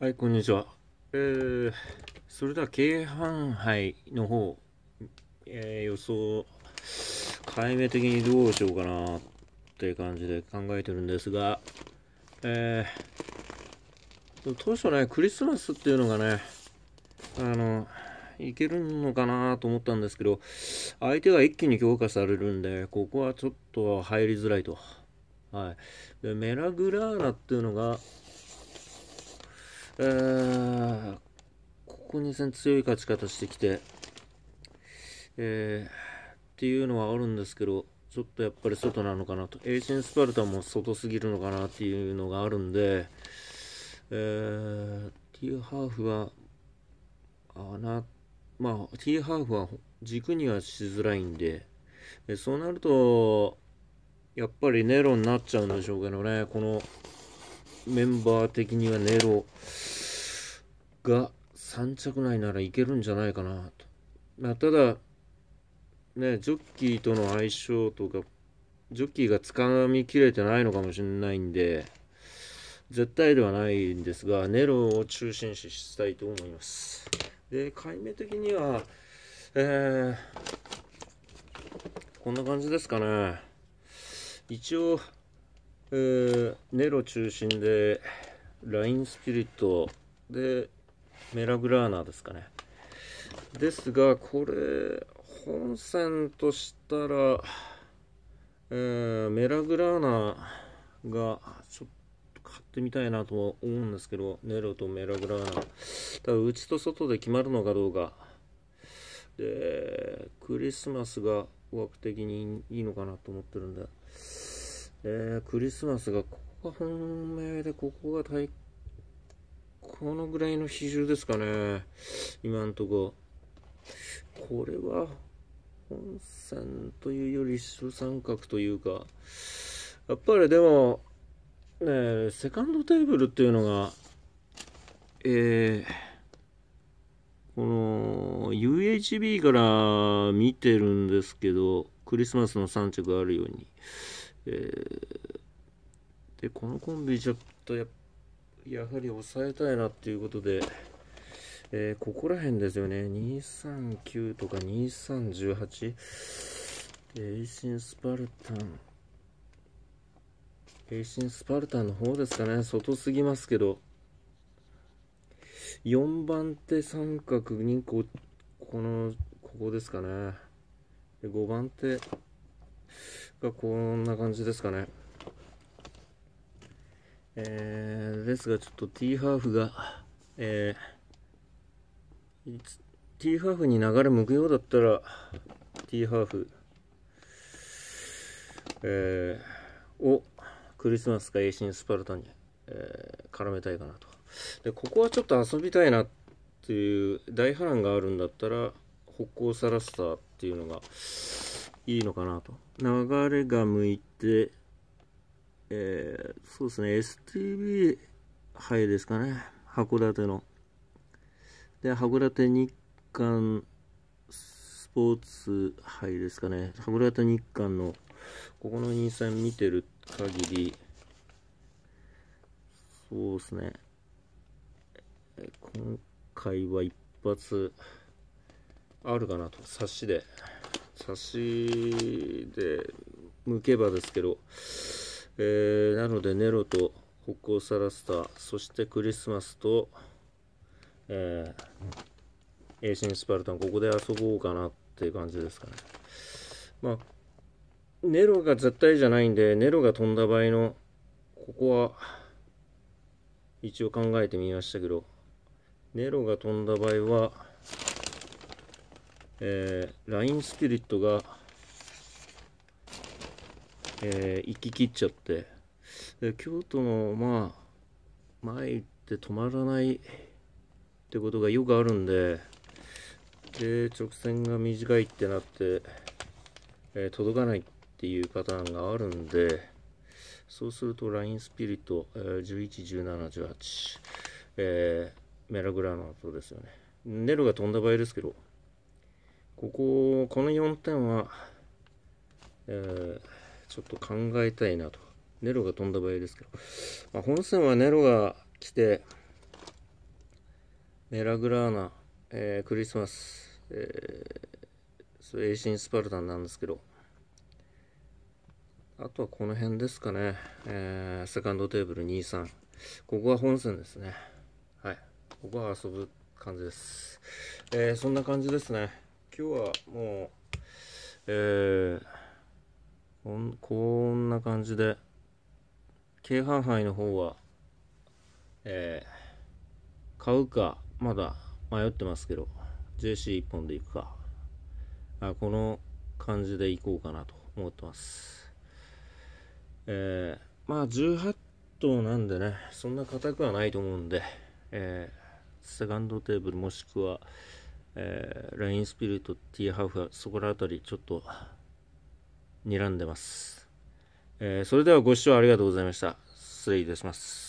はい、こんにちは。えー、それでは、京阪杯の方、えー、予想、解明的にどうしようかなっていう感じで考えてるんですが、えー、当初ね、クリスマスっていうのがね、あの、いけるのかなと思ったんですけど、相手が一気に強化されるんで、ここはちょっと入りづらいと。はい。で、メラグラーナっていうのが、えここ2戦強い勝ち方してきて、えー、っていうのはあるんですけど、ちょっとやっぱり外なのかなと、エイシンスパルタも外すぎるのかなっていうのがあるんで、えー、ティーハーフは、あな、まあ、ティーハーフは軸にはしづらいんで、えそうなると、やっぱりネロになっちゃうんでしょうけどね、このメンバー的にはネロ。が3着内ならいけるんじゃないかなと。まあ、ただ、ね、ジョッキーとの相性とか、ジョッキーがつかみきれてないのかもしれないんで、絶対ではないんですが、ネロを中心視したいと思います。で、解明的には、えー、こんな感じですかね。一応、えー、ネロ中心で、ラインスピリットで、メラグラーナですかねですがこれ本線としたら、えー、メラグラーナがちょっと買ってみたいなとは思うんですけどネロとメラグラーナただちと外で決まるのかどうかでクリスマスが枠的にいいのかなと思ってるんで、えー、クリスマスがここが本命でここが対このぐらいの比重ですかね。今んとこ。これは、本線というより主三角というか、やっぱりでも、ね、セカンドテーブルっていうのが、えー、この UHB から見てるんですけど、クリスマスの3着あるように。えー、で、このコンビちょっとやっやはり抑えたいなっていうことで、えー、ここら辺ですよね239とか2318エイシンスパルタンエイシンスパルタンの方ですかね外すぎますけど4番手三角にここのここですかね5番手がこんな感じですかねえー、ですがちょっとティーハーフが、えー、ティーハーフに流れ向くようだったらティーハーフ、えー、をクリスマスかエイシンスパルタに、えー、絡めたいかなとでここはちょっと遊びたいなっていう大波乱があるんだったら北欧サラスターっていうのがいいのかなと流れが向いてえー、そうですね、STB 杯ですかね、函館の。で、函館日韓スポーツ杯ですかね、函館日韓の、ここの2戦見てる限り、そうですね、今回は一発あるかなと、冊子で、差しで向けばですけど、えー、なのでネロと北欧サラスターそしてクリスマスと、えー、エーシン・スパルタンここで遊ぼうかなっていう感じですかねまあネロが絶対じゃないんでネロが飛んだ場合のここは一応考えてみましたけどネロが飛んだ場合は、えー、ラインスピリットがえー、行き切っちゃってで京都のまあ前行って止まらないってことがよくあるんでで直線が短いってなって、えー、届かないっていうパターンがあるんでそうするとラインスピリット、えー、111718、えー、メラグラナトですよねネルが飛んだ場合ですけどこここの4点は、えーちょっと考えたいなと。ネロが飛んだ場合ですけど。まあ、本戦はネロが来て、メラグラーナ、えー、クリスマス、えー、エイシン・スパルタンなんですけど、あとはこの辺ですかね。えー、セカンドテーブル2、3。ここは本線ですね。はい。ここは遊ぶ感じです。えー、そんな感じですね。今日はもう、えーこんこんな感じで京阪杯の方はえー、買うかまだ迷ってますけど JC1 本でいくかあこの感じでいこうかなと思ってますえー、まあ18頭なんでねそんな硬くはないと思うんでえー、セカンドテーブルもしくは、えー、ラインスピリット、ティーハーフ、そこら辺りちょっと睨んでます。えー、それではご視聴ありがとうございました。失礼いたします。